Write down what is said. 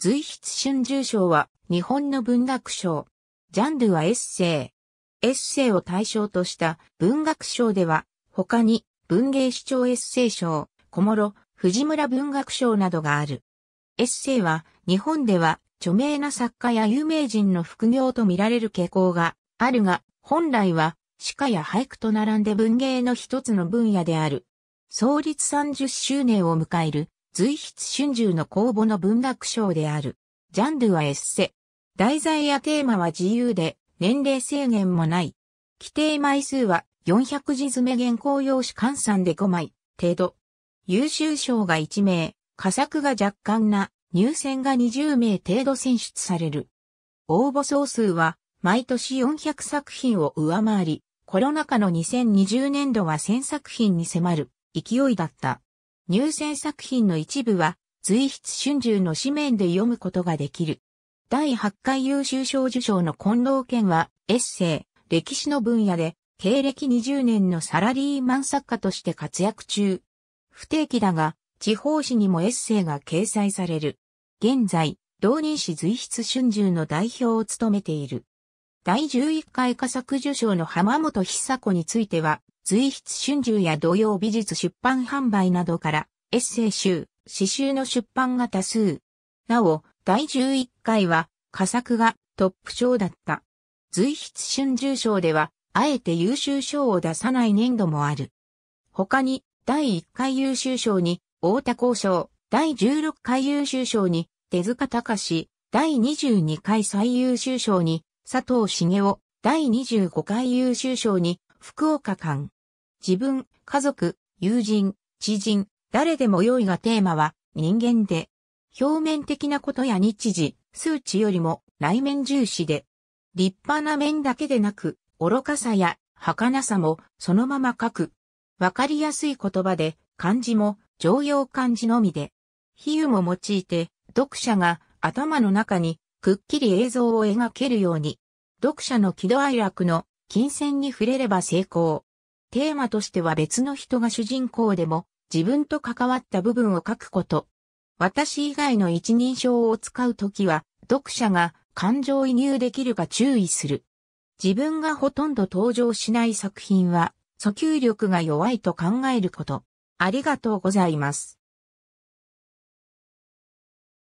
随筆春秋賞は日本の文学賞。ジャンルはエッセイ。エッセイを対象とした文学賞では、他に文芸市長エッセイ賞、小諸、藤村文学賞などがある。エッセイは日本では著名な作家や有名人の副業と見られる傾向があるが、本来は歯科や俳句と並んで文芸の一つの分野である。創立30周年を迎える随筆春秋の公募の文学賞である。ジャンルはエッセ。題材やテーマは自由で、年齢制限もない。規定枚数は400字詰め原稿用紙換算で5枚程度。優秀賞が1名、佳作が若干な入選が20名程度選出される。応募総数は毎年400作品を上回り、コロナ禍の2020年度は1000作品に迫る勢いだった。入選作品の一部は、随筆春秋の紙面で読むことができる。第8回優秀賞受賞の近藤健は、エッセイ、歴史の分野で、経歴20年のサラリーマン作家として活躍中。不定期だが、地方紙にもエッセイが掲載される。現在、同人誌随筆春秋の代表を務めている。第11回佳作受賞の浜本久子については、随筆春秋や土曜美術出版販売などから、エッセイ集、詩集の出版が多数。なお、第11回は、佳作がトップ賞だった。随筆春秋賞では、あえて優秀賞を出さない年度もある。他に、第1回優秀賞に、大田高賞、第16回優秀賞に、手塚隆第22回最優秀賞に、佐藤茂雄、第25回優秀賞に、福岡館、自分、家族、友人、知人、誰でも良いがテーマは人間で、表面的なことや日時、数値よりも内面重視で、立派な面だけでなく、愚かさや儚さもそのまま書く。わかりやすい言葉で、漢字も常用漢字のみで、比喩も用いて、読者が頭の中にくっきり映像を描けるように、読者の喜怒哀楽の金銭に触れれば成功。テーマとしては別の人が主人公でも自分と関わった部分を書くこと。私以外の一人称を使うときは、読者が感情移入できるか注意する。自分がほとんど登場しない作品は、訴求力が弱いと考えること。ありがとうございます。